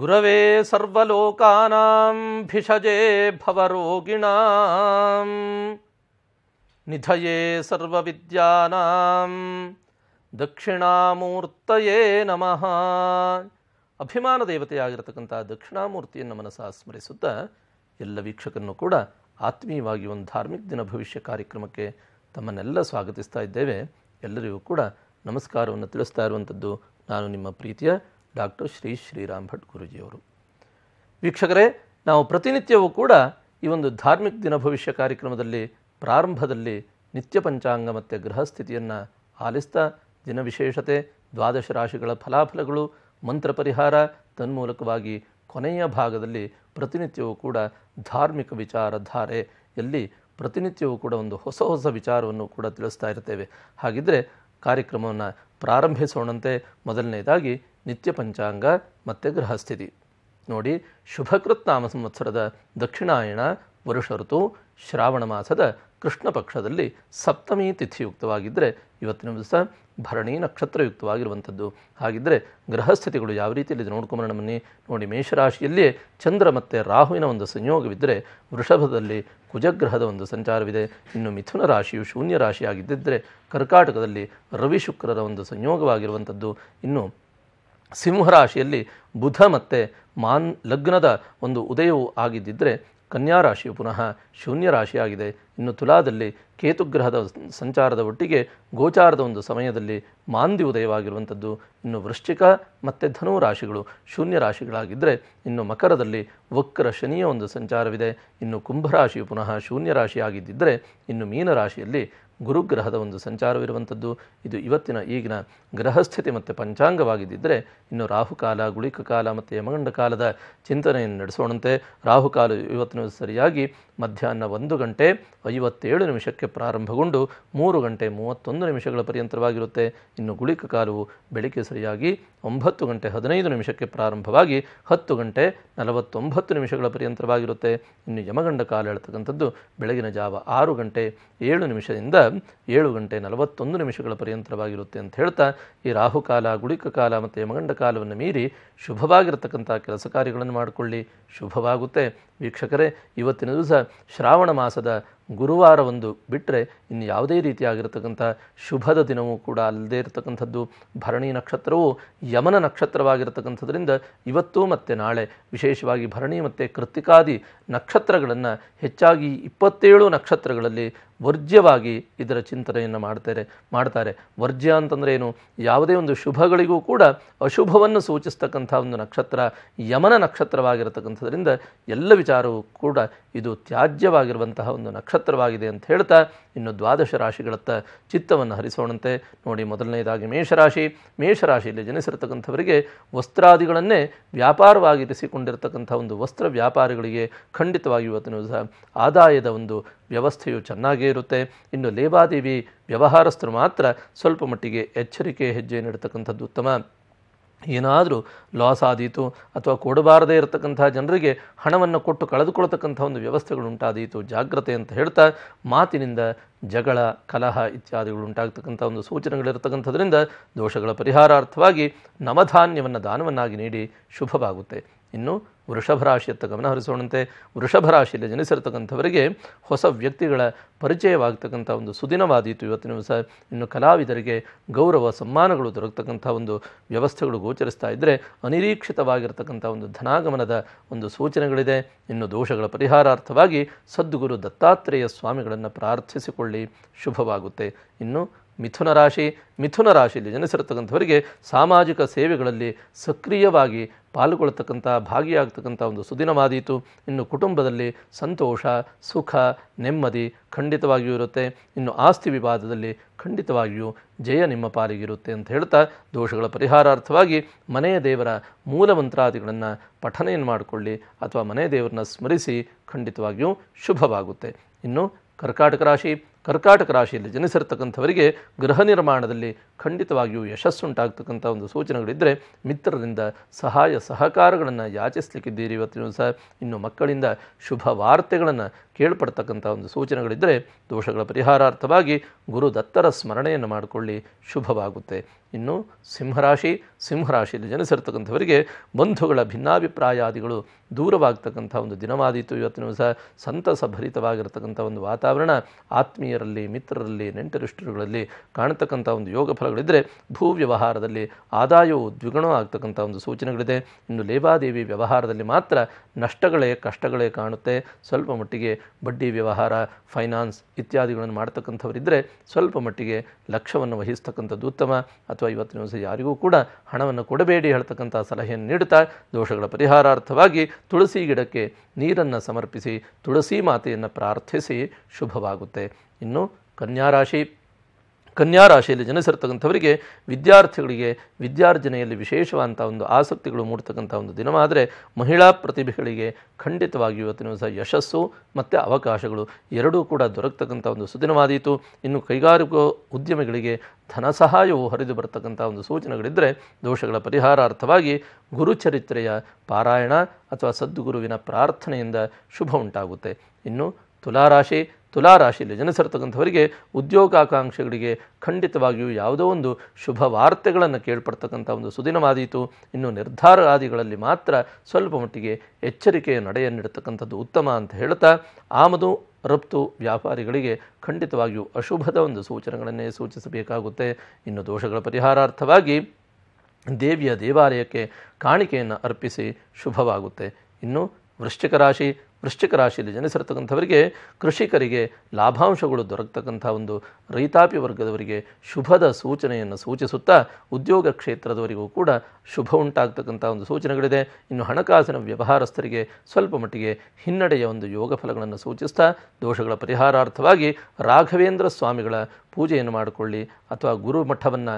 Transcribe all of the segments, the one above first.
ಗುರವೇ ಸರ್ವಲೋಕಾನಾಂ ಭಿಷಜೇ ಭವರೋಗಿಣಾಂ ನಿಧಯೇ ಸರ್ವವಿದ್ಯಾನಾಂ ದಕ್ಷಿಣಾಮೂರ್ತಯೇ ನಮಃ ಅಭಿಮಾನ ದೇವತೆಯಾಗಿರತಕ್ಕಂಥ ದಕ್ಷಿಣಾಮೂರ್ತಿಯನ್ನು ಮನಸ್ಸ ಸ್ಮರಿಸುತ್ತಾ ಎಲ್ಲ ವೀಕ್ಷಕರನ್ನು ಕೂಡ ಆತ್ಮೀಯವಾಗಿ ಒಂದು ಧಾರ್ಮಿಕ ದಿನ ಭವಿಷ್ಯ ಕಾರ್ಯಕ್ರಮಕ್ಕೆ ತಮ್ಮನ್ನೆಲ್ಲ ಸ್ವಾಗತಿಸ್ತಾ ಇದ್ದೇವೆ ಎಲ್ಲರಿಗೂ ಕೂಡ ನಮಸ್ಕಾರವನ್ನು ತಿಳಿಸ್ತಾ ಇರುವಂಥದ್ದು ನಾನು ನಿಮ್ಮ ಪ್ರೀತಿಯ ಡಾಕ್ಟರ್ ಶ್ರೀ ಶ್ರೀರಾಮ್ ಭಟ್ ಗುರುಜಿಯವರು ವೀಕ್ಷಕರೇ ನಾವು ಪ್ರತಿನಿತ್ಯವೂ ಕೂಡ ಈ ಒಂದು ಧಾರ್ಮಿಕ ದಿನ ಭವಿಷ್ಯ ಕಾರ್ಯಕ್ರಮದಲ್ಲಿ ಪ್ರಾರಂಭದಲ್ಲಿ ನಿತ್ಯ ಪಂಚಾಂಗ ಮತ್ತು ಗೃಹಸ್ಥಿತಿಯನ್ನು ಆಲಿಸ್ತಾ ದಿನ ವಿಶೇಷತೆ ದ್ವಾದಶ ರಾಶಿಗಳ ಫಲಾಫಲಗಳು ಮಂತ್ರ ಪರಿಹಾರ ತನ್ಮೂಲಕವಾಗಿ ಕೊನೆಯ ಭಾಗದಲ್ಲಿ ಪ್ರತಿನಿತ್ಯವೂ ಕೂಡ ಧಾರ್ಮಿಕ ವಿಚಾರಧಾರೆ ಎಲ್ಲಿ ಪ್ರತಿನಿತ್ಯವೂ ಕೂಡ ಒಂದು ಹೊಸ ಹೊಸ ವಿಚಾರವನ್ನು ಕೂಡ ತಿಳಿಸ್ತಾ ಇರ್ತೇವೆ ಹಾಗಿದ್ದರೆ ಕಾರ್ಯಕ್ರಮವನ್ನು ಪ್ರಾರಂಭಿಸೋಣಂತೆ ಮೊದಲನೆಯದಾಗಿ ನಿತ್ಯ ಪಂಚಾಂಗ ಮತ್ತು ಗೃಹಸ್ಥಿತಿ ನೋಡಿ ಶುಭಕೃತ್ ನಾಮ ಸಂವತ್ಸರದ ದಕ್ಷಿಣಾಯಣ ವರುಷ ಋತು ಶ್ರಾವಣ ಮಾಸದ ಕೃಷ್ಣ ಪಕ್ಷದಲ್ಲಿ ಸಪ್ತಮಿ ತಿಥಿಯುಕ್ತವಾಗಿದ್ದರೆ ಇವತ್ತಿನ ದಿವಸ ಭರಣಿ ನಕ್ಷತ್ರಯುಕ್ತವಾಗಿರುವಂಥದ್ದು ಹಾಗಿದ್ದರೆ ಗೃಹಸ್ಥಿತಿಗಳು ಯಾವ ರೀತಿಯಲ್ಲಿ ನೋಡ್ಕೊಂಬರೋಣ ಬನ್ನಿ ನೋಡಿ ಮೇಷರಾಶಿಯಲ್ಲಿಯೇ ಚಂದ್ರ ಮತ್ತು ರಾಹುವಿನ ಒಂದು ಸಂಯೋಗವಿದ್ದರೆ ವೃಷಭದಲ್ಲಿ ಕುಜಗ್ರಹದ ಒಂದು ಸಂಚಾರವಿದೆ ಇನ್ನು ಮಿಥುನ ರಾಶಿಯು ಶೂನ್ಯ ರಾಶಿಯಾಗಿದ್ದರೆ ಕರ್ಕಾಟಕದಲ್ಲಿ ರವಿ ಶುಕ್ರರ ಒಂದು ಸಂಯೋಗವಾಗಿರುವಂಥದ್ದು ಇನ್ನು ಸಿಂಹರಾಶಿಯಲ್ಲಿ ಬುಧ ಮತ್ತು ಮಾನ್ ಲಗ್ನದ ಒಂದು ಉದಯವು ಆಗಿದ್ದಿದ್ದರೆ ಕನ್ಯಾ ರಾಶಿಯು ಪುನಃ ಶೂನ್ಯ ರಾಶಿಯಾಗಿದೆ ಇನ್ನು ತುಲಾದಲ್ಲಿ ಕೇತುಗ್ರಹದ ಸಂಚಾರದ ಒಟ್ಟಿಗೆ ಗೋಚಾರದ ಒಂದು ಸಮಯದಲ್ಲಿ ಮಾಂದಿ ಉದಯವಾಗಿರುವಂಥದ್ದು ಇನ್ನು ವೃಶ್ಚಿಕ ಮತ್ತು ಧನು ರಾಶಿಗಳು ಶೂನ್ಯ ರಾಶಿಗಳಾಗಿದ್ದರೆ ಇನ್ನು ಮಕರದಲ್ಲಿ ವಕ್ರ ಶನಿಯ ಒಂದು ಸಂಚಾರವಿದೆ ಇನ್ನು ಕುಂಭರಾಶಿಯು ಪುನಃ ಶೂನ್ಯ ರಾಶಿಯಾಗಿದ್ದರೆ ಇನ್ನು ಮೀನರಾಶಿಯಲ್ಲಿ ಗುರುಗ್ರಹದ ಒಂದು ಸಂಚಾರವಿರುವಂಥದ್ದು ಇದು ಇವತ್ತಿನ ಈಗಿನ ಗ್ರಹಸ್ಥಿತಿ ಮತ್ತು ಪಂಚಾಂಗವಾಗಿದ್ದರೆ ಇನ್ನು ರಾಹುಕಾಲ ಗುಳಿಕ ಕಾಲ ಮತ್ತು ಯಮಗಂಡ ಕಾಲದ ಚಿಂತನೆಯನ್ನು ನಡೆಸೋಣಂತೆ ರಾಹುಕಾಲ ಇವತ್ತಿನ ಸರಿಯಾಗಿ ಮಧ್ಯಾಹ್ನ ಒಂದು ಗಂಟೆ ಐವತ್ತೇಳು ನಿಮಿಷಕ್ಕೆ ಪ್ರಾರಂಭಗೊಂಡು ಮೂರು ಗಂಟೆ ಮೂವತ್ತೊಂದು ನಿಮಿಷಗಳ ಪರ್ಯಂತರವಾಗಿರುತ್ತೆ ಇನ್ನು ಗುಳಿಕ ಕಾಲವು ಬೆಳಿಗ್ಗೆ ಸರಿಯಾಗಿ ಒಂಬತ್ತು ಗಂಟೆ ಹದಿನೈದು ನಿಮಿಷಕ್ಕೆ ಪ್ರಾರಂಭವಾಗಿ ಹತ್ತು ಗಂಟೆ ನಲವತ್ತೊಂಬತ್ತು ನಿಮಿಷಗಳ ಪರ್ಯಂತರವಾಗಿರುತ್ತೆ ಇನ್ನು ಯಮಗಂಡ ಕಾಲ ಹೇಳ್ತಕ್ಕಂಥದ್ದು ಬೆಳಗಿನ ಜಾವ ಆರು ಗಂಟೆ ಏಳು ನಿಮಿಷದಿಂದ ಏಳು ಗಂಟೆ ನಲವತ್ತೊಂದು ನಿಮಿಷಗಳ ಪರ್ಯಂತರವಾಗಿರುತ್ತೆ ಅಂತ ಹೇಳ್ತಾ ಈ ರಾಹುಕಾಲ ಗುಳಿಕ ಕಾಲ ಮತ್ತು ಯಮಗಂಡ ಕಾಲವನ್ನು ಮೀರಿ ಶುಭವಾಗಿರತಕ್ಕಂಥ ಕೆಲಸ ಕಾರ್ಯಗಳನ್ನು ಮಾಡಿಕೊಳ್ಳಿ ಶುಭವಾಗುತ್ತೆ ವೀಕ್ಷಕರೇ ಇವತ್ತಿನ ದಿವಸ ಶ್ರಾವಣ ಮಾಸದ ಗುರುವಾರ ಒಂದು ಬಿಟ್ಟರೆ ಇನ್ನು ಯಾವುದೇ ರೀತಿಯಾಗಿರ್ತಕ್ಕಂಥ ಶುಭದ ದಿನವೂ ಕೂಡ ಅಲ್ಲದೇ ಇರತಕ್ಕಂಥದ್ದು ಭರಣಿ ನಕ್ಷತ್ರವು ಯಮನ ನಕ್ಷತ್ರವಾಗಿರತಕ್ಕಂಥದ್ರಿಂದ ಇವತ್ತು ಮತ್ತು ನಾಳೆ ವಿಶೇಷವಾಗಿ ಭರಣಿ ಮತ್ತು ಕೃತಿಕಾದಿ ನಕ್ಷತ್ರಗಳನ್ನು ಹೆಚ್ಚಾಗಿ ಇಪ್ಪತ್ತೇಳು ನಕ್ಷತ್ರಗಳಲ್ಲಿ ವರ್ಜ್ಯವಾಗಿ ಇದರ ಚಿಂತನೆಯನ್ನು ಮಾಡ್ತಾರೆ ಮಾಡ್ತಾರೆ ವರ್ಜ್ಯ ಅಂತಂದರೆ ಏನು ಯಾವುದೇ ಒಂದು ಶುಭಗಳಿಗೂ ಕೂಡ ಅಶುಭವನ್ನು ಸೂಚಿಸ್ತಕ್ಕಂಥ ಒಂದು ನಕ್ಷತ್ರ ಯಮನ ನಕ್ಷತ್ರವಾಗಿರತಕ್ಕಂಥದ್ರಿಂದ ಎಲ್ಲ ವಿಚಾರವೂ ಕೂಡ ಇದು ತ್ಯಾಜ್ಯವಾಗಿರುವಂತಹ ಒಂದು ನಕ್ಷತ್ರವಾಗಿದೆ ಅಂತ ಹೇಳ್ತಾ ಇನ್ನು ದ್ವಾದಶ ರಾಶಿಗಳತ್ತ ಚಿತ್ತವನ್ನು ಹರಿಸೋಣಂತೆ ನೋಡಿ ಮೊದಲನೇದಾಗಿ ಮೇಷರಾಶಿ ಮೇಷರಾಶಿಯಲ್ಲಿ ಜನಿಸಿರತಕ್ಕಂಥವರಿಗೆ ವಸ್ತ್ರಾದಿಗಳನ್ನೇ ವ್ಯಾಪಾರವಾಗಿರಿಸಿಕೊಂಡಿರತಕ್ಕಂಥ ಒಂದು ವಸ್ತ್ರ ವ್ಯಾಪಾರಿಗಳಿಗೆ ಖಂಡಿತವಾಗಿ ಇವತ್ತಿನ ಸಹ ಆದಾಯದ ಒಂದು ವ್ಯವಸ್ಥೆಯು ಚೆನ್ನಾಗೇ ಇರುತ್ತೆ ಇನ್ನು ಲೇವಾದೇವಿ ವ್ಯವಹಾರಸ್ಥರು ಮಾತ್ರ ಸ್ವಲ್ಪ ಮಟ್ಟಿಗೆ ಎಚ್ಚರಿಕೆ ಹೆಜ್ಜೆ ನೀಡತಕ್ಕಂಥದ್ದು ಉತ್ತಮ ಏನಾದರೂ ಲಾಸ್ ಆದೀತು ಅಥವಾ ಕೊಡಬಾರದೇ ಇರತಕ್ಕಂಥ ಜನರಿಗೆ ಹಣವನ್ನು ಕೊಟ್ಟು ಕಳೆದುಕೊಳ್ತಕ್ಕಂಥ ಒಂದು ವ್ಯವಸ್ಥೆಗಳು ಉಂಟಾದೀತು ಜಾಗ್ರತೆ ಅಂತ ಹೇಳ್ತಾ ಮಾತಿನಿಂದ ಜಗಳ ಕಲಹ ಇತ್ಯಾದಿಗಳು ಉಂಟಾಗ್ತಕ್ಕಂಥ ಒಂದು ಸೂಚನೆಗಳಿರ್ತಕ್ಕಂಥದ್ರಿಂದ ದೋಷಗಳ ಪರಿಹಾರಾರ್ಥವಾಗಿ ನವಧಾನ್ಯವನ್ನು ದಾನವನ್ನಾಗಿ ನೀಡಿ ಶುಭವಾಗುತ್ತೆ ಇನ್ನು ವೃಷಭ ರಾಶಿಯತ್ತ ಗಮನ ಹರಿಸೋಣಂತೆ ವೃಷಭ ರಾಶಿಯಲ್ಲಿ ಜನಿಸಿರ್ತಕ್ಕಂಥವರಿಗೆ ಹೊಸ ವ್ಯಕ್ತಿಗಳ ಪರಿಚಯವಾಗ್ತಕ್ಕಂಥ ಒಂದು ಸುದಿನವಾದೀತು ಇವತ್ತಿನ ದಿವಸ ಇನ್ನು ಕಲಾವಿದರಿಗೆ ಗೌರವ ಸಮ್ಮಾನಗಳು ದೊರಕತಕ್ಕಂಥ ಒಂದು ವ್ಯವಸ್ಥೆಗಳು ಗೋಚರಿಸ್ತಾ ಇದ್ದರೆ ಅನಿರೀಕ್ಷಿತವಾಗಿರ್ತಕ್ಕಂಥ ಒಂದು ಧನಾಗಮನದ ಒಂದು ಸೂಚನೆಗಳಿದೆ ಇನ್ನು ದೋಷಗಳ ಪರಿಹಾರಾರ್ಥವಾಗಿ ಸದ್ಗುರು ದತ್ತಾತ್ರೇಯ ಸ್ವಾಮಿಗಳನ್ನು ಪ್ರಾರ್ಥಿಸಿಕೊಳ್ಳ ಶುಭವಾಗುತ್ತೆ ಇನ್ನು ಮಿಥುನ ರಾಶಿ ಮಿಥುನ ರಾಶಿಯಲ್ಲಿ ಜನಿಸಿರತಕ್ಕಂಥವರಿಗೆ ಸಾಮಾಜಿಕ ಸೇವೆಗಳಲ್ಲಿ ಸಕ್ರಿಯವಾಗಿ ಪಾಲ್ಗೊಳ್ಳತಕ್ಕಂಥ ಭಾಗಿಯಾಗ್ತಕ್ಕಂಥ ಒಂದು ಸುದಿನವಾದೀತು ಇನ್ನು ಕುಟುಂಬದಲ್ಲಿ ಸಂತೋಷ ಸುಖ ನೆಮ್ಮದಿ ಖಂಡಿತವಾಗಿಯೂ ಇರುತ್ತೆ ಇನ್ನು ಆಸ್ತಿ ವಿವಾದದಲ್ಲಿ ಖಂಡಿತವಾಗಿಯೂ ಜಯ ನಿಮ್ಮ ಪಾಲಿಗಿರುತ್ತೆ ಅಂತ ಹೇಳ್ತಾ ದೋಷಗಳ ಪರಿಹಾರಾರ್ಥವಾಗಿ ಮನೆಯ ದೇವರ ಮೂಲ ಮಂತ್ರಾದಿಗಳನ್ನು ಪಠನೆಯನ್ನು ಮಾಡಿಕೊಳ್ಳಿ ಅಥವಾ ಮನೆಯ ದೇವರನ್ನ ಸ್ಮರಿಸಿ ಖಂಡಿತವಾಗಿಯೂ ಶುಭವಾಗುತ್ತೆ ಇನ್ನು ಕರ್ಕಾಟಕ ರಾಶಿ ಕರ್ಕಾಟಕ ರಾಶಿಯಲ್ಲಿ ಜನಿಸಿರ್ತಕ್ಕಂಥವರಿಗೆ ಗೃಹ ನಿರ್ಮಾಣದಲ್ಲಿ ಖಂಡಿತವಾಗಿಯೂ ಯಶಸ್ಸುಂಟಾಗ್ತಕ್ಕಂಥ ಒಂದು ಸೂಚನೆಗಳಿದ್ದರೆ ಮಿತ್ರರಿಂದ ಸಹಾಯ ಸಹಕಾರಗಳನ್ನು ಯಾಚಿಸ್ಲಿಕ್ಕಿದ್ದೀರಿ ಇವತ್ತಿನ ಸಹ ಇನ್ನು ಮಕ್ಕಳಿಂದ ಶುಭ ವಾರ್ತೆಗಳನ್ನು ಕೇಳ್ಪಡ್ತಕ್ಕಂಥ ಒಂದು ಸೂಚನೆಗಳಿದ್ದರೆ ದೋಷಗಳ ಪರಿಹಾರಾರ್ಥವಾಗಿ ಗುರು ದತ್ತರ ಸ್ಮರಣೆಯನ್ನು ಮಾಡಿಕೊಳ್ಳಿ ಶುಭವಾಗುತ್ತೆ ಇನ್ನು ಸಿಂಹರಾಶಿ ಸಿಂಹರಾಶಿಯಲ್ಲಿ ಜನಿಸಿರ್ತಕ್ಕಂಥವರಿಗೆ ಬಂಧುಗಳ ಭಿನ್ನಾಭಿಪ್ರಾಯಾದಿಗಳು ದೂರವಾಗ್ತಕ್ಕಂಥ ಒಂದು ದಿನವಾದೀತು ಇವತ್ತಿನ ಸಹ ಸಂತಸ ಭರಿತವಾಗಿರ್ತಕ್ಕಂಥ ಒಂದು ವಾತಾವರಣ ಆತ್ಮೀಯರಲ್ಲಿ ಮಿತ್ರರಲ್ಲಿ ನೆಂಟರಿಷ್ಟರುಗಳಲ್ಲಿ ಕಾಣ್ತಕ್ಕಂಥ ಒಂದು ಯೋಗ ಫಲ ಸಂದರ್ಭಗಳಿದ್ದರೆ ಭೂ ವ್ಯವಹಾರದಲ್ಲಿ ಆದಾಯವು ದ್ವಿಗುಣ ಆಗ್ತಕ್ಕಂಥ ಒಂದು ಸೂಚನೆಗಳಿದೆ ಇನ್ನು ಲೇವಾದೇವಿ ವ್ಯವಹಾರದಲ್ಲಿ ಮಾತ್ರ ನಷ್ಟಗಳೇ ಕಷ್ಟಗಳೇ ಕಾಣುತ್ತೆ ಸ್ವಲ್ಪ ಮಟ್ಟಿಗೆ ಬಡ್ಡಿ ವ್ಯವಹಾರ ಫೈನಾನ್ಸ್ ಇತ್ಯಾದಿಗಳನ್ನು ಮಾಡ್ತಕ್ಕಂಥವರಿದ್ದರೆ ಸ್ವಲ್ಪ ಮಟ್ಟಿಗೆ ಲಕ್ಷ್ಯವನ್ನು ವಹಿಸ್ತಕ್ಕಂಥದ್ದು ಉತ್ತಮ ಅಥವಾ ಇವತ್ತಿನ ದಿವಸ ಯಾರಿಗೂ ಕೂಡ ಹಣವನ್ನು ಕೊಡಬೇಡಿ ಹೇಳ್ತಕ್ಕಂಥ ಸಲಹೆಯನ್ನು ನೀಡುತ್ತಾ ದೋಷಗಳ ಪರಿಹಾರಾರ್ಥವಾಗಿ ತುಳಸಿ ಗಿಡಕ್ಕೆ ನೀರನ್ನು ಸಮರ್ಪಿಸಿ ತುಳಸಿ ಮಾತೆಯನ್ನು ಪ್ರಾರ್ಥಿಸಿ ಶುಭವಾಗುತ್ತೆ ಇನ್ನು ಕನ್ಯಾರಾಶಿ ಕನ್ಯಾರಾಶಿಯಲ್ಲಿ ಜನಿಸಿರ್ತಕ್ಕಂಥವರಿಗೆ ವಿದ್ಯಾರ್ಥಿಗಳಿಗೆ ವಿದ್ಯಾರ್ಜನೆಯಲ್ಲಿ ವಿಶೇಷವಾದಂಥ ಒಂದು ಆಸಕ್ತಿಗಳು ಮೂಡ್ತಕ್ಕಂಥ ಒಂದು ದಿನವಾದರೆ ಮಹಿಳಾ ಪ್ರತಿಭೆಗಳಿಗೆ ಖಂಡಿತವಾಗಿ ಇವತ್ತಿನ ಸಹ ಯಶಸ್ಸು ಮತ್ತು ಅವಕಾಶಗಳು ಎರಡೂ ಕೂಡ ದೊರಕತಕ್ಕಂಥ ಒಂದು ಸುದಿನವಾದೀತು ಇನ್ನು ಕೈಗಾರಿಕಾ ಉದ್ಯಮಿಗಳಿಗೆ ಧನ ಸಹಾಯವು ಹರಿದು ಬರ್ತಕ್ಕಂಥ ಒಂದು ಸೂಚನೆಗಳಿದ್ದರೆ ದೋಷಗಳ ಪರಿಹಾರಾರ್ಥವಾಗಿ ಗುರುಚರಿತ್ರೆಯ ಪಾರಾಯಣ ಅಥವಾ ಸದ್ಗುರುವಿನ ಪ್ರಾರ್ಥನೆಯಿಂದ ಶುಭ ಉಂಟಾಗುತ್ತೆ ಇನ್ನು ತುಲಾರಾಶಿ ತುಲಾರಾಶಿಯಲ್ಲಿ ಜನಿಸಿರ್ತಕ್ಕಂಥವರಿಗೆ ಉದ್ಯೋಗಾಕಾಂಕ್ಷೆಗಳಿಗೆ ಖಂಡಿತವಾಗಿಯೂ ಯಾವುದೋ ಒಂದು ಶುಭ ವಾರ್ತೆಗಳನ್ನು ಕೇಳ್ಪಡ್ತಕ್ಕಂಥ ಒಂದು ಸುದಿನವಾದೀತು ಇನ್ನು ನಿರ್ಧಾರ ಆದಿಗಳಲ್ಲಿ ಮಾತ್ರ ಸ್ವಲ್ಪ ಮಟ್ಟಿಗೆ ಎಚ್ಚರಿಕೆಯ ನಡೆಯನ್ನಿಡ್ತಕ್ಕಂಥದ್ದು ಉತ್ತಮ ಅಂತ ಹೇಳ್ತಾ ಆಮದು ರಫ್ತು ವ್ಯಾಪಾರಿಗಳಿಗೆ ಖಂಡಿತವಾಗಿಯೂ ಅಶುಭದ ಒಂದು ಸೂಚನೆಗಳನ್ನೇ ಸೂಚಿಸಬೇಕಾಗುತ್ತೆ ಇನ್ನು ದೋಷಗಳ ಪರಿಹಾರಾರ್ಥವಾಗಿ ದೇವಿಯ ದೇವಾಲಯಕ್ಕೆ ಕಾಣಿಕೆಯನ್ನು ಅರ್ಪಿಸಿ ಶುಭವಾಗುತ್ತೆ ಇನ್ನು ವೃಶ್ಚಿಕ ರಾಶಿ ವೃಶ್ಚಿಕ ರಾಶಿಯಲ್ಲಿ ಜನಿಸಿರತಕ್ಕಂಥವರಿಗೆ ಕೃಷಿಕರಿಗೆ ಲಾಭಾಂಶಗಳು ದೊರಕತಕ್ಕಂಥ ಒಂದು ರೈತಾಪಿ ವರ್ಗದವರಿಗೆ ಶುಭದ ಸೂಚನೆಯನ್ನು ಸೂಚಿಸುತ್ತಾ ಉದ್ಯೋಗ ಕ್ಷೇತ್ರದವರಿಗೂ ಕೂಡ ಶುಭ ಉಂಟಾಗ್ತಕ್ಕಂಥ ಒಂದು ಸೂಚನೆಗಳಿದೆ ಇನ್ನು ಹಣಕಾಸಿನ ವ್ಯವಹಾರಸ್ಥರಿಗೆ ಸ್ವಲ್ಪ ಮಟ್ಟಿಗೆ ಹಿನ್ನಡೆಯ ಒಂದು ಯೋಗ ಫಲಗಳನ್ನು ಸೂಚಿಸ್ತಾ ದೋಷಗಳ ಪರಿಹಾರಾರ್ಥವಾಗಿ ರಾಘವೇಂದ್ರ ಸ್ವಾಮಿಗಳ ಪೂಜೆಯನ್ನು ಮಾಡಿಕೊಳ್ಳಿ ಅಥವಾ ಗುರುಮಠವನ್ನು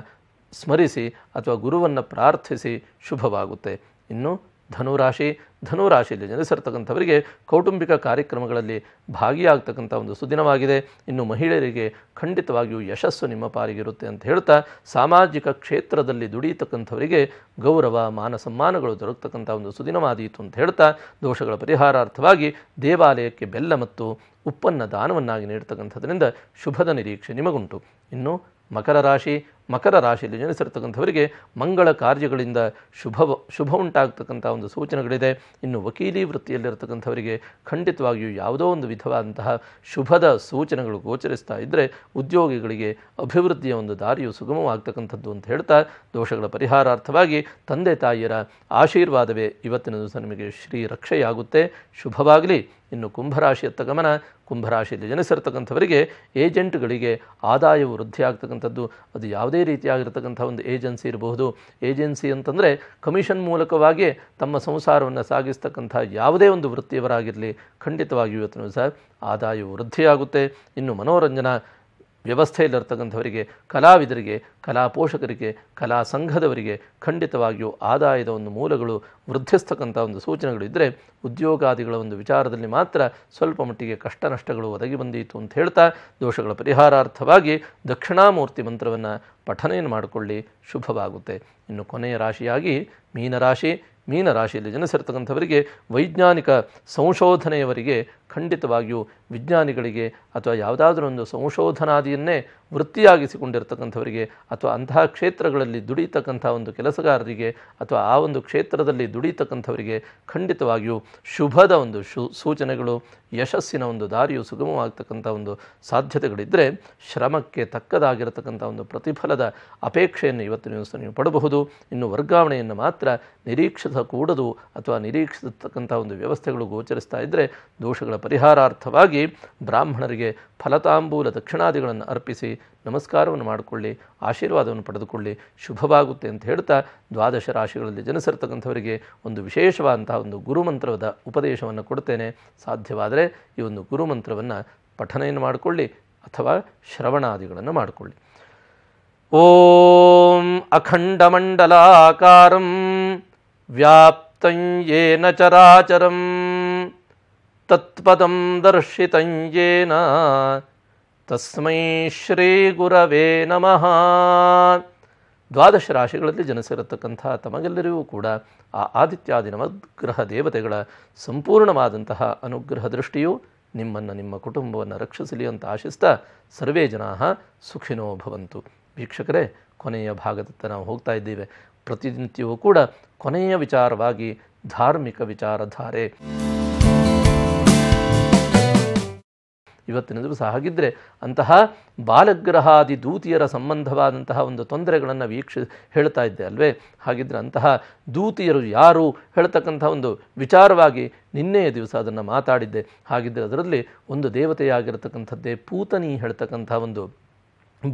ಸ್ಮರಿಸಿ ಅಥವಾ ಗುರುವನ್ನು ಪ್ರಾರ್ಥಿಸಿ ಶುಭವಾಗುತ್ತೆ ಇನ್ನು ಧನುರಾಶಿ ಧನುರಾಶಿಯಲ್ಲಿ ಜನಿಸಿರ್ತಕ್ಕಂಥವರಿಗೆ ಕೌಟುಂಬಿಕ ಕಾರ್ಯಕ್ರಮಗಳಲ್ಲಿ ಭಾಗಿಯಾಗ್ತಕ್ಕಂಥ ಒಂದು ಸುದಿನವಾಗಿದೆ ಇನ್ನು ಮಹಿಳೆಯರಿಗೆ ಖಂಡಿತವಾಗಿಯೂ ಯಶಸ್ಸು ನಿಮ್ಮ ಇರುತ್ತೆ ಅಂತ ಹೇಳ್ತಾ ಸಾಮಾಜಿಕ ಕ್ಷೇತ್ರದಲ್ಲಿ ದುಡಿಯತಕ್ಕಂಥವರಿಗೆ ಗೌರವ ಮಾನ ಸಮ್ಮಾನಗಳು ದೊರಕತಕ್ಕಂಥ ಒಂದು ಸುದಿನವಾದೀತು ಅಂತ ಹೇಳ್ತಾ ದೋಷಗಳ ಪರಿಹಾರಾರ್ಥವಾಗಿ ದೇವಾಲಯಕ್ಕೆ ಬೆಲ್ಲ ಮತ್ತು ಉಪ್ಪನ್ನ ದಾನವನ್ನಾಗಿ ನೀಡ್ತಕ್ಕಂಥದ್ರಿಂದ ಶುಭದ ನಿರೀಕ್ಷೆ ನಿಮಗುಂಟು ಇನ್ನು ಮಕರ ರಾಶಿ ಮಕರ ರಾಶಿಯಲ್ಲಿ ಜನಿಸಿರ್ತಕ್ಕಂಥವರಿಗೆ ಮಂಗಳ ಕಾರ್ಯಗಳಿಂದ ಶುಭ ಶುಭ ಉಂಟಾಗ್ತಕ್ಕಂಥ ಒಂದು ಸೂಚನೆಗಳಿದೆ ಇನ್ನು ವಕೀಲಿ ವೃತ್ತಿಯಲ್ಲಿರ್ತಕ್ಕಂಥವರಿಗೆ ಖಂಡಿತವಾಗಿಯೂ ಯಾವುದೋ ಒಂದು ವಿಧವಾದಂತಹ ಶುಭದ ಸೂಚನೆಗಳು ಗೋಚರಿಸ್ತಾ ಇದ್ದರೆ ಉದ್ಯೋಗಿಗಳಿಗೆ ಅಭಿವೃದ್ಧಿಯ ಒಂದು ದಾರಿಯು ಸುಗಮವಾಗ್ತಕ್ಕಂಥದ್ದು ಅಂತ ಹೇಳ್ತಾ ದೋಷಗಳ ಪರಿಹಾರಾರ್ಥವಾಗಿ ತಂದೆ ತಾಯಿಯರ ಆಶೀರ್ವಾದವೇ ಇವತ್ತಿನ ದಿವಸ ನಿಮಗೆ ಶ್ರೀ ರಕ್ಷೆಯಾಗುತ್ತೆ ಶುಭವಾಗಲಿ ಇನ್ನು ಕುಂಭರಾಶಿಯತ್ತ ಗಮನ ಕುಂಭರಾಶಿಯಲ್ಲಿ ಜನಿಸಿರ್ತಕ್ಕಂಥವರಿಗೆ ಏಜೆಂಟ್ಗಳಿಗೆ ಆದಾಯವು ವೃದ್ಧಿ ಆಗ್ತಕ್ಕಂಥದ್ದು ಅದು ಯಾವುದೇ ರೀತಿಯಾಗಿರ್ತಕ್ಕಂಥ ಒಂದು ಏಜೆನ್ಸಿ ಇರಬಹುದು ಏಜೆನ್ಸಿ ಅಂತಂದರೆ ಕಮಿಷನ್ ಮೂಲಕವಾಗಿ ತಮ್ಮ ಸಂಸಾರವನ್ನು ಸಾಗಿಸ್ತಕ್ಕಂಥ ಯಾವುದೇ ಒಂದು ವೃತ್ತಿಯವರಾಗಿರಲಿ ಖಂಡಿತವಾಗಿ ಇವತ್ತು ಸಹ ಆದಾಯ ವೃದ್ಧಿಯಾಗುತ್ತೆ ಇನ್ನು ಮನೋರಂಜನಾ ವ್ಯವಸ್ಥೆಯಲ್ಲಿರ್ತಕ್ಕಂಥವರಿಗೆ ಕಲಾವಿದರಿಗೆ ಕಲಾ ಪೋಷಕರಿಗೆ ಕಲಾ ಸಂಘದವರಿಗೆ ಖಂಡಿತವಾಗಿಯೂ ಆದಾಯದ ಒಂದು ಮೂಲಗಳು ವೃದ್ಧಿಸ್ತಕ್ಕಂಥ ಒಂದು ಸೂಚನೆಗಳು ಇದ್ದರೆ ಉದ್ಯೋಗಾದಿಗಳ ಒಂದು ವಿಚಾರದಲ್ಲಿ ಮಾತ್ರ ಸ್ವಲ್ಪ ಮಟ್ಟಿಗೆ ಕಷ್ಟ ನಷ್ಟಗಳು ಒದಗಿ ಬಂದಿತ್ತು ಅಂತ ಹೇಳ್ತಾ ದೋಷಗಳ ಪರಿಹಾರಾರ್ಥವಾಗಿ ದಕ್ಷಿಣಾಮೂರ್ತಿ ಮಂತ್ರವನ್ನು ಪಠನೆಯನ್ನು ಮಾಡಿಕೊಳ್ಳಿ ಶುಭವಾಗುತ್ತೆ ಇನ್ನು ಕೊನೆಯ ರಾಶಿಯಾಗಿ ಮೀನರಾಶಿ ಮೀನರಾಶಿಯಲ್ಲಿ ಜನಿಸಿರ್ತಕ್ಕಂಥವರಿಗೆ ವೈಜ್ಞಾನಿಕ ಸಂಶೋಧನೆಯವರಿಗೆ ಖಂಡಿತವಾಗಿಯೂ ವಿಜ್ಞಾನಿಗಳಿಗೆ ಅಥವಾ ಯಾವುದಾದ್ರೂ ಒಂದು ಸಂಶೋಧನಾದಿಯನ್ನೇ ವೃತ್ತಿಯಾಗಿಸಿಕೊಂಡಿರ್ತಕ್ಕಂಥವರಿಗೆ ಅಥವಾ ಅಂತಹ ಕ್ಷೇತ್ರಗಳಲ್ಲಿ ದುಡಿಯತಕ್ಕಂಥ ಒಂದು ಕೆಲಸಗಾರರಿಗೆ ಅಥವಾ ಆ ಒಂದು ಕ್ಷೇತ್ರದಲ್ಲಿ ದುಡಿಯತಕ್ಕಂಥವರಿಗೆ ಖಂಡಿತವಾಗಿಯೂ ಶುಭದ ಒಂದು ಶು ಸೂಚನೆಗಳು ಯಶಸ್ಸಿನ ಒಂದು ದಾರಿಯು ಸುಗಮವಾಗತಕ್ಕಂಥ ಒಂದು ಸಾಧ್ಯತೆಗಳಿದ್ದರೆ ಶ್ರಮಕ್ಕೆ ತಕ್ಕದಾಗಿರತಕ್ಕಂಥ ಒಂದು ಪ್ರತಿಫಲದ ಅಪೇಕ್ಷೆಯನ್ನು ಇವತ್ತಿನ ದಿವಸ ನೀವು ಪಡಬಹುದು ಇನ್ನು ವರ್ಗಾವಣೆಯನ್ನು ಮಾತ್ರ ನಿರೀಕ್ಷಿಸಕೂಡದು ಅಥವಾ ನಿರೀಕ್ಷಿಸತಕ್ಕಂಥ ಒಂದು ವ್ಯವಸ್ಥೆಗಳು ಗೋಚರಿಸ್ತಾ ಇದ್ದರೆ ದೋಷಗಳ ಪರಿಹಾರಾರ್ಥವಾಗಿ ಬ್ರಾಹ್ಮಣರಿಗೆ ಫಲತಾಂಬೂಲ ದಕ್ಷಿಣಾದಿಗಳನ್ನು ಅರ್ಪಿಸಿ ನಮಸ್ಕಾರವನ್ನು ಮಾಡಿಕೊಳ್ಳಿ ಆಶೀರ್ವಾದವನ್ನು ಪಡೆದುಕೊಳ್ಳಿ ಶುಭವಾಗುತ್ತೆ ಅಂತ ಹೇಳ್ತಾ ದ್ವಾದಶ ರಾಶಿಗಳಲ್ಲಿ ಜನಿಸಿರ್ತಕ್ಕಂಥವರಿಗೆ ಒಂದು ವಿಶೇಷವಾದಂತಹ ಒಂದು ಗುರುಮಂತ್ರದ ಉಪದೇಶವನ್ನು ಕೊಡ್ತೇನೆ ಸಾಧ್ಯವಾದರೆ ಈ ಒಂದು ಗುರುಮಂತ್ರವನ್ನು ಪಠನೆಯನ್ನು ಮಾಡಿಕೊಳ್ಳಿ ಅಥವಾ ಶ್ರವಣಾದಿಗಳನ್ನು ಮಾಡಿಕೊಳ್ಳಿ ಓಂ ಅಖಂಡಮಂಡಲಾಕಾರಂ ವ್ಯಾಪ್ತಂ ಏನ ಚರಾಚರಂ ತತ್ಪದಂ दर्शितं ತಸ್ಮೈ ಶ್ರೀ ಗುರವೇ ನಮಃ ದ್ವಾದಶ ರಾಶಿಗಳಲ್ಲಿ ಜನಸಿರತಕ್ಕಂಥ ತಮಗೆಲ್ಲರಿಗೂ ಕೂಡ ಆ ಆದಿತ್ಯಾದಿ ನವಗ್ರಹ ದೇವತೆಗಳ ಸಂಪೂರ್ಣವಾದಂತಹ ಅನುಗ್ರಹ ದೃಷ್ಟಿಯು ನಿಮ್ಮನ್ನು ನಿಮ್ಮ ಕುಟುಂಬವನ್ನು ರಕ್ಷಿಸಲಿ ಅಂತ ಆಶಿಸ್ತಾ ಸರ್ವೇ ಜನಾ ಸುಖಿನೋ ಭವಂತು ವೀಕ್ಷಕರೇ ಕೊನೆಯ ಭಾಗದತ್ತ ನಾವು ಹೋಗ್ತಾ ಇದ್ದೀವಿ ಪ್ರತಿನಿತ್ಯವೂ ಕೂಡ ಕೊನೆಯ ವಿಚಾರವಾಗಿ ಧಾರ್ಮಿಕ ವಿಚಾರಧಾರೆ ಇವತ್ತಿನ ದಿವಸ ಹಾಗಿದ್ದರೆ ಅಂತಹ ಬಾಲಗ್ರಹಾದಿ ದೂತಿಯರ ಸಂಬಂಧವಾದಂತಹ ಒಂದು ತೊಂದರೆಗಳನ್ನು ವೀಕ್ಷ ಹೇಳ್ತಾ ಇದ್ದೆ ಅಲ್ವೇ ಹಾಗಿದ್ದರೆ ಅಂತಹ ದೂತಿಯರು ಯಾರು ಹೇಳ್ತಕ್ಕಂಥ ಒಂದು ವಿಚಾರವಾಗಿ ನಿನ್ನೆಯ ದಿವಸ ಅದನ್ನು ಮಾತಾಡಿದ್ದೆ ಹಾಗಿದ್ದರೆ ಅದರಲ್ಲಿ ಒಂದು ದೇವತೆಯಾಗಿರತಕ್ಕಂಥದ್ದೇ ಪೂತನಿ ಹೇಳ್ತಕ್ಕಂಥ ಒಂದು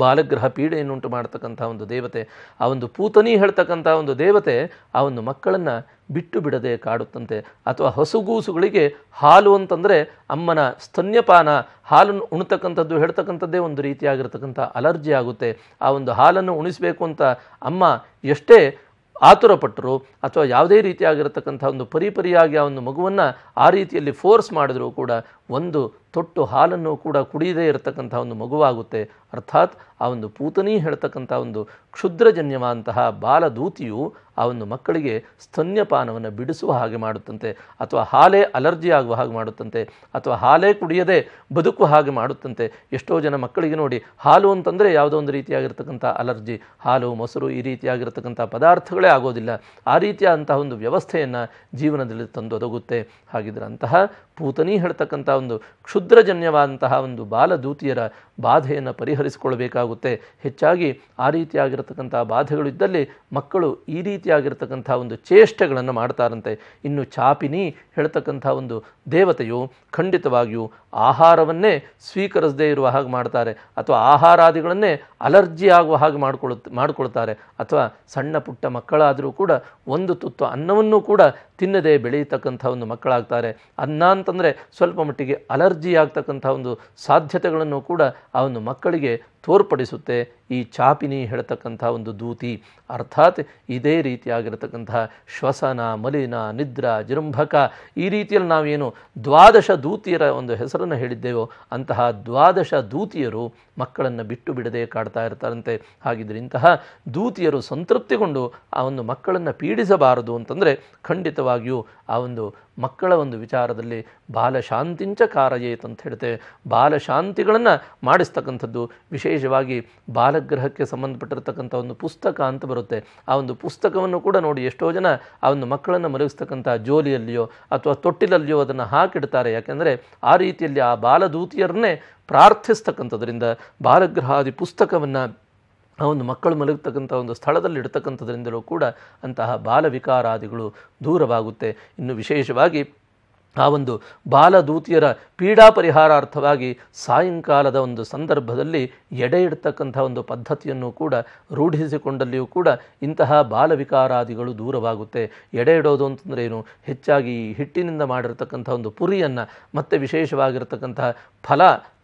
ಬಾಲಗ್ರಹ ಪೀಡೆಯನ್ನುಂಟು ಮಾಡತಕ್ಕಂಥ ಒಂದು ದೇವತೆ ಆ ಒಂದು ಪೂತನಿ ಹೇಳ್ತಕ್ಕಂಥ ಒಂದು ದೇವತೆ ಆ ಒಂದು ಮಕ್ಕಳನ್ನು ಬಿಟ್ಟು ಬಿಡದೆ ಕಾಡುತ್ತಂತೆ ಅಥವಾ ಹಸುಗೂಸುಗಳಿಗೆ ಹಾಲು ಅಂತಂದರೆ ಅಮ್ಮನ ಸ್ತನ್ಯಪಾನ ಹಾಲನ್ನು ಉಣ್ತಕ್ಕಂಥದ್ದು ಹೇಳ್ತಕ್ಕಂಥದ್ದೇ ಒಂದು ರೀತಿಯಾಗಿರ್ತಕ್ಕಂಥ ಅಲರ್ಜಿ ಆಗುತ್ತೆ ಆ ಒಂದು ಹಾಲನ್ನು ಉಣಿಸಬೇಕು ಅಂತ ಅಮ್ಮ ಎಷ್ಟೇ ಆತುರಪಟ್ಟರು ಅಥವಾ ಯಾವುದೇ ರೀತಿಯಾಗಿರತಕ್ಕಂಥ ಒಂದು ಪರಿಪರಿಯಾಗಿ ಆ ಒಂದು ಮಗುವನ್ನು ಆ ರೀತಿಯಲ್ಲಿ ಫೋರ್ಸ್ ಮಾಡಿದರೂ ಕೂಡ ಒಂದು ತೊಟ್ಟು ಹಾಲನ್ನು ಕೂಡ ಕುಡಿಯದೇ ಇರತಕ್ಕಂಥ ಒಂದು ಮಗುವಾಗುತ್ತೆ ಅರ್ಥಾತ್ ಆ ಒಂದು ಪೂತನಿ ಹೇಳ್ತಕ್ಕಂಥ ಒಂದು ಕ್ಷುದ್ರಜನ್ಯವಾದಂತಹ ಬಾಲದೂತಿಯು ಆ ಒಂದು ಮಕ್ಕಳಿಗೆ ಸ್ತನ್ಯಪಾನವನ್ನು ಬಿಡಿಸುವ ಹಾಗೆ ಮಾಡುತ್ತಂತೆ ಅಥವಾ ಹಾಲೇ ಅಲರ್ಜಿ ಆಗುವ ಹಾಗೆ ಮಾಡುತ್ತಂತೆ ಅಥವಾ ಹಾಲೇ ಕುಡಿಯದೆ ಬದುಕುವ ಹಾಗೆ ಮಾಡುತ್ತಂತೆ ಎಷ್ಟೋ ಜನ ಮಕ್ಕಳಿಗೆ ನೋಡಿ ಹಾಲು ಅಂತಂದರೆ ಯಾವುದೋ ಒಂದು ರೀತಿಯಾಗಿರ್ತಕ್ಕಂಥ ಅಲರ್ಜಿ ಹಾಲು ಮೊಸರು ಈ ರೀತಿಯಾಗಿರ್ತಕ್ಕಂಥ ಪದಾರ್ಥಗಳೇ ಆಗೋದಿಲ್ಲ ಆ ರೀತಿಯಾದಂತಹ ಒಂದು ವ್ಯವಸ್ಥೆಯನ್ನು ಜೀವನದಲ್ಲಿ ತಂದೊದಗುತ್ತೆ ಹಾಗಿದ್ರೆ ಅಂತಹ ಪೂತನಿ ಹೇಳ್ತಕ್ಕಂಥ ಒಂದು ಕ್ಷುದ್ರಜನ್ಯವಾದಂತಹ ಒಂದು ಬಾಲದೂತಿಯರ ಬಾಧೆಯನ್ನು ಪರಿಹರಿಸಿಕೊಳ್ಳಬೇಕಾಗುತ್ತೆ ಹೆಚ್ಚಾಗಿ ಆ ರೀತಿಯಾಗಿರತಕ್ಕಂಥ ಬಾಧೆಗಳು ಇದ್ದಲ್ಲಿ ಮಕ್ಕಳು ಈ ರೀತಿಯಾಗಿರ್ತಕ್ಕಂಥ ಒಂದು ಚೇಷ್ಟೆಗಳನ್ನು ಮಾಡ್ತಾರಂತೆ ಇನ್ನು ಚಾಪಿನಿ ಹೇಳ್ತಕ್ಕಂಥ ಒಂದು ದೇವತೆಯು ಖಂಡಿತವಾಗಿಯೂ ಆಹಾರವನ್ನೇ ಸ್ವೀಕರಿಸದೇ ಇರುವ ಹಾಗೆ ಮಾಡ್ತಾರೆ ಅಥವಾ ಆಹಾರಾದಿಗಳನ್ನೇ ಅಲರ್ಜಿ ಆಗುವ ಹಾಗೆ ಮಾಡಿಕೊಳ್ಳ ಮಾಡಿಕೊಳ್ತಾರೆ ಅಥವಾ ಸಣ್ಣ ಪುಟ್ಟ ಮಕ್ಕಳಾದರೂ ಕೂಡ ಒಂದು ತುತ್ತು ಅನ್ನವನ್ನು ಕೂಡ ತಿನ್ನದೇ ಬೆಳೆಯತಕ್ಕಂಥ ಒಂದು ಮಕ್ಕಳಾಗ್ತಾರೆ ಅನ್ನ ಅಂತಂದರೆ ಸ್ವಲ್ಪ ಮಟ್ಟಿಗೆ ಅಲರ್ಜಿ ಆಗ್ತಕ್ಕಂಥ ಒಂದು ಸಾಧ್ಯತೆಗಳನ್ನು ಕೂಡ ಅವನು ಮಕ್ಕಳಿಗೆ ತೋರ್ಪಡಿಸುತ್ತೆ ಈ ಚಾಪಿನಿ ಹೇಳ್ತಕ್ಕಂಥ ಒಂದು ದೂತಿ ಅರ್ಥಾತ್ ಇದೇ ರೀತಿಯಾಗಿರತಕ್ಕಂಥ ಶ್ವಸನ ಮಲಿನ ನಿದ್ರ ಜೃಂಭಕ ಈ ರೀತಿಯಲ್ಲಿ ನಾವೇನು ದ್ವಾದಶ ದೂತಿಯರ ಒಂದು ಹೆಸರನ್ನು ಹೇಳಿದ್ದೇವೋ ಅಂತಹ ದ್ವಾದಶ ದೂತಿಯರು ಮಕ್ಕಳನ್ನು ಬಿಟ್ಟು ಬಿಡದೆ ಕಾಡ್ತಾ ಇರ್ತಾರಂತೆ ಹಾಗಿದ್ರೆ ಇಂತಹ ದೂತಿಯರು ಸಂತೃಪ್ತಿಗೊಂಡು ಆ ಒಂದು ಮಕ್ಕಳನ್ನು ಪೀಡಿಸಬಾರದು ಅಂತಂದರೆ ಖಂಡಿತವಾಗಿಯೂ ಆ ಒಂದು ಮಕ್ಕಳ ಒಂದು ವಿಚಾರದಲ್ಲಿ ಬಾಲಶಾಂತಿಂಚ ಕಾರಯೇತ್ ಅಂತ ಹೇಳ್ತೇವೆ ಬಾಲಶಾಂತಿಗಳನ್ನು ಮಾಡಿಸ್ತಕ್ಕಂಥದ್ದು ವಿಶೇಷವಾಗಿ ಬಾಲಗ್ರಹಕ್ಕೆ ಸಂಬಂಧಪಟ್ಟಿರ್ತಕ್ಕಂಥ ಒಂದು ಪುಸ್ತಕ ಅಂತ ಬರುತ್ತೆ ಆ ಒಂದು ಪುಸ್ತಕವನ್ನು ಕೂಡ ನೋಡಿ ಎಷ್ಟೋ ಜನ ಆ ಒಂದು ಮಕ್ಕಳನ್ನು ಮಲಗಿಸ್ತಕ್ಕಂಥ ಜೋಲಿಯಲ್ಲಿಯೋ ಅಥವಾ ತೊಟ್ಟಿಲಲ್ಲಿಯೋ ಅದನ್ನು ಹಾಕಿಡ್ತಾರೆ ಯಾಕೆಂದರೆ ಆ ರೀತಿಯಲ್ಲಿ ಆ ಬಾಲದೂತಿಯರನ್ನೇ ಪ್ರಾರ್ಥಿಸ್ತಕ್ಕಂಥದ್ರಿಂದ ಬಾಲಗ್ರಹಾದಿ ಪುಸ್ತಕವನ್ನು ಆ ಒಂದು ಮಕ್ಕಳು ಮಲಗತಕ್ಕಂಥ ಒಂದು ಸ್ಥಳದಲ್ಲಿ ಇಡ್ತಕ್ಕಂಥದ್ರಿಂದಲೂ ಕೂಡ ಅಂತಹ ಬಾಲವಿಕಾರಾದಿಗಳು ದೂರವಾಗುತ್ತೆ ಇನ್ನು ವಿಶೇಷವಾಗಿ ಆ ಒಂದು ಬಾಲದೂತಿಯರ ಪೀಡಾ ಪರಿಹಾರಾರ್ಥವಾಗಿ ಸಾಯಂಕಾಲದ ಒಂದು ಸಂದರ್ಭದಲ್ಲಿ ಎಡೆ ಇಡ್ತಕ್ಕಂಥ ಒಂದು ಪದ್ಧತಿಯನ್ನು ಕೂಡ ರೂಢಿಸಿಕೊಂಡಲ್ಲಿಯೂ ಕೂಡ ಇಂತಹ ಬಾಲವಿಕಾರಾದಿಗಳು ದೂರವಾಗುತ್ತೆ ಎಡೆ ಇಡೋದು ಅಂತಂದರೆ ಏನು ಹೆಚ್ಚಾಗಿ ಹಿಟ್ಟಿನಿಂದ ಮಾಡಿರತಕ್ಕಂಥ ಒಂದು ಪುರಿಯನ್ನು ಮತ್ತೆ ವಿಶೇಷವಾಗಿರತಕ್ಕಂತಹ ಫಲ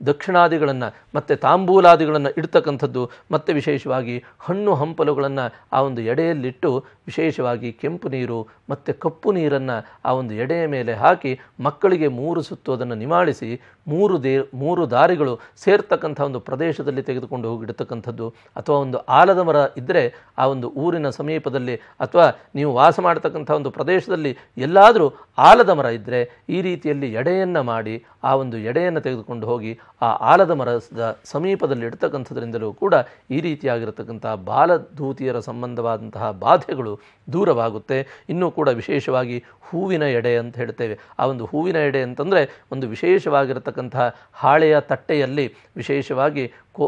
ದಕ್ಷಿಣಾದಿಗಳನ್ನು ಮತ್ತು ತಾಂಬೂಲಾದಿಗಳನ್ನು ಇಡ್ತಕ್ಕಂಥದ್ದು ಮತ್ತು ವಿಶೇಷವಾಗಿ ಹಣ್ಣು ಹಂಪಲುಗಳನ್ನು ಆ ಒಂದು ಎಡೆಯಲ್ಲಿಟ್ಟು ವಿಶೇಷವಾಗಿ ಕೆಂಪು ನೀರು ಮತ್ತು ಕಪ್ಪು ನೀರನ್ನು ಆ ಒಂದು ಎಡೆಯ ಮೇಲೆ ಹಾಕಿ ಮಕ್ಕಳಿಗೆ ಮೂರು ಸುತ್ತು ಅದನ್ನು ನಿವಾಳಿಸಿ ಮೂರು ದೇ ಮೂರು ದಾರಿಗಳು ಸೇರ್ತಕ್ಕಂಥ ಒಂದು ಪ್ರದೇಶದಲ್ಲಿ ತೆಗೆದುಕೊಂಡು ಹೋಗಿಡ್ತಕ್ಕಂಥದ್ದು ಅಥವಾ ಒಂದು ಆಲದ ಮರ ಇದ್ದರೆ ಆ ಒಂದು ಊರಿನ ಸಮೀಪದಲ್ಲಿ ಅಥವಾ ನೀವು ವಾಸ ಮಾಡತಕ್ಕಂಥ ಒಂದು ಪ್ರದೇಶದಲ್ಲಿ ಎಲ್ಲಾದರೂ ಆಲದ ಮರ ಇದ್ದರೆ ಈ ರೀತಿಯಲ್ಲಿ ಎಡೆಯನ್ನು ಮಾಡಿ ಆ ಒಂದು ಎಡೆಯನ್ನು ತೆಗೆದುಕೊಂಡು ಹೋಗಿ ಆ ಆಲದ ಮರದ ಸಮೀಪದಲ್ಲಿ ಇಡ್ತಕ್ಕಂಥದ್ರಿಂದಲೂ ಕೂಡ ಈ ರೀತಿಯಾಗಿರತಕ್ಕಂಥ ಬಾಲದೂತಿಯರ ಸಂಬಂಧವಾದಂತಹ ಬಾಧೆಗಳು ದೂರವಾಗುತ್ತೆ ಇನ್ನೂ ಕೂಡ ವಿಶೇಷವಾಗಿ ಹೂವಿನ ಎಡೆ ಅಂತ ಹೇಳ್ತೇವೆ ಆ ಒಂದು ಹೂವಿನ ಎಡೆ ಅಂತಂದರೆ ಒಂದು ವಿಶೇಷವಾಗಿರತಕ್ಕಂತಹ ಹಾಳೆಯ ತಟ್ಟೆಯಲ್ಲಿ ವಿಶೇಷವಾಗಿ ಕೋ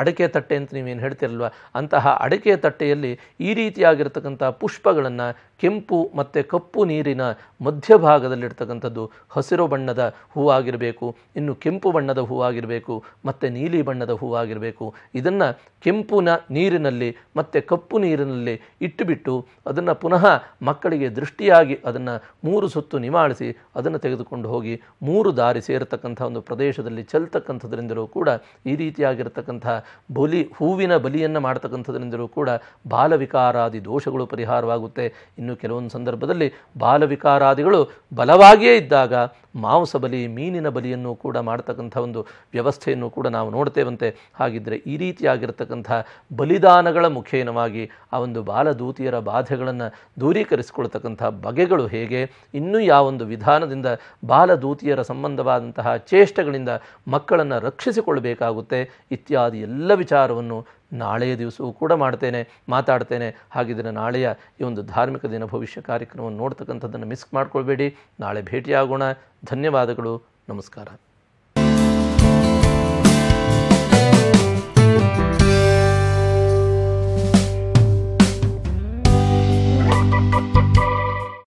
ಅಡಕೆ ತಟ್ಟೆ ಅಂತ ನೀವೇನು ಹೇಳ್ತಿರಲ್ವ ಅಂತಹ ಅಡಕೆ ತಟ್ಟೆಯಲ್ಲಿ ಈ ರೀತಿಯಾಗಿರ್ತಕ್ಕಂಥ ಪುಷ್ಪಗಳನ್ನು ಕೆಂಪು ಮತ್ತು ಕಪ್ಪು ನೀರಿನ ಮಧ್ಯಭಾಗದಲ್ಲಿರ್ತಕ್ಕಂಥದ್ದು ಹಸಿರು ಬಣ್ಣದ ಹೂವಾಗಿರಬೇಕು ಇನ್ನು ಕೆಂಪು ಬಣ್ಣದ ಹೂವಾಗಿರಬೇಕು ಮತ್ತು ನೀಲಿ ಬಣ್ಣದ ಹೂವಾಗಿರಬೇಕು ಇದನ್ನು ಕೆಂಪುನ ನೀರಿನಲ್ಲಿ ಮತ್ತು ಕಪ್ಪು ನೀರಿನಲ್ಲಿ ಇಟ್ಟುಬಿಟ್ಟು ಅದನ್ನು ಪುನಃ ಮಕ್ಕಳಿಗೆ ದೃಷ್ಟಿಯಾಗಿ ಅದನ್ನು ಮೂರು ಸುತ್ತು ನಿವಾಳಿಸಿ ಅದನ್ನು ತೆಗೆದುಕೊಂಡು ಹೋಗಿ ಮೂರು ದಾರಿ ಸೇರತಕ್ಕಂಥ ಒಂದು ಪ್ರದೇಶದಲ್ಲಿ ಚೆಲ್ತಕ್ಕಂಥದ್ರಿಂದಲೂ ಕೂಡ ಈ ರೀತಿಯಾಗಿರ್ತಕ್ಕಂಥ ಬಲಿ ಹೂವಿನ ಬಲಿಯನ್ನು ಮಾಡ್ತಕ್ಕಂಥದ್ರಿಂದಲೂ ಕೂಡ ಬಾಲವಿಕಾರಾದಿ ದೋಷಗಳು ಪರಿಹಾರವಾಗುತ್ತೆ ಇನ್ನು ಕೆಲವೊಂದು ಸಂದರ್ಭದಲ್ಲಿ ಬಾಲವಿಕಾರಾದಿಗಳು ಬಲವಾಗಿಯೇ ಇದ್ದಾಗ ಮಾಂಸ ಬಲಿ ಮೀನಿನ ಬಲಿಯನ್ನು ಕೂಡ ಮಾಡ್ತಕ್ಕಂಥ ಒಂದು ವ್ಯವಸ್ಥೆಯನ್ನು ಕೂಡ ನಾವು ನೋಡ್ತೇವಂತೆ ಹಾಗಿದ್ದರೆ ಈ ರೀತಿಯಾಗಿರ್ತಕ್ಕಂಥ ಬಲಿದಾನಗಳ ಮುಖೇನವಾಗಿ ಆ ಒಂದು ಬಾಲದೂತಿಯರ ಬಾಧೆಗಳನ್ನು ದೂರೀಕರಿಸಿಕೊಳ್ತಕ್ಕಂಥ ಬಗೆಗಳು ಹೇಗೆ ಇನ್ನೂ ಯಾವೊಂದು ವಿಧಾನದಿಂದ ಬಾಲದೂತಿಯರ ಸಂಬಂಧವಾದಂತಹ ಚೇಷ್ಟೆಗಳಿಂದ ಮಕ್ಕಳನ್ನು ರಕ್ಷಿಸಿಕೊಳ್ಳಬೇಕಾಗುತ್ತೆ ಇತ್ಯಾದಿ ಎಲ್ಲ ಎಲ್ಲ ವಿಚಾರವನ್ನು ನಾಳೆಯ ದಿವಸವೂ ಕೂಡ ಮಾಡ್ತೇನೆ ಮಾತಾಡ್ತೇನೆ ಹಾಗಿದ್ರೆ ನಾಳೆಯ ಈ ಒಂದು ಧಾರ್ಮಿಕ ದಿನ ಭವಿಷ್ಯ ಕಾರ್ಯಕ್ರಮವನ್ನು ನೋಡ್ತಕ್ಕಂಥದ್ದನ್ನು ಮಿಸ್ ಮಾಡ್ಕೊಳ್ಬೇಡಿ ನಾಳೆ ಭೇಟಿಯಾಗೋಣ ಧನ್ಯವಾದಗಳು ನಮಸ್ಕಾರ